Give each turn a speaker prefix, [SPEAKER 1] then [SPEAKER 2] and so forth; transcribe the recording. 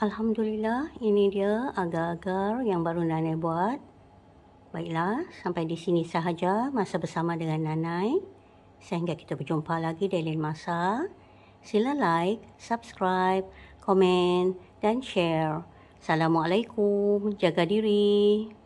[SPEAKER 1] Alhamdulillah, ini dia agar-agar yang baru Nanai buat. Baiklah, sampai di sini sahaja masa bersama dengan Nanai. Sehingga kita berjumpa lagi di lain masa. Sila like, subscribe, komen dan share. Assalamualaikum, jaga diri.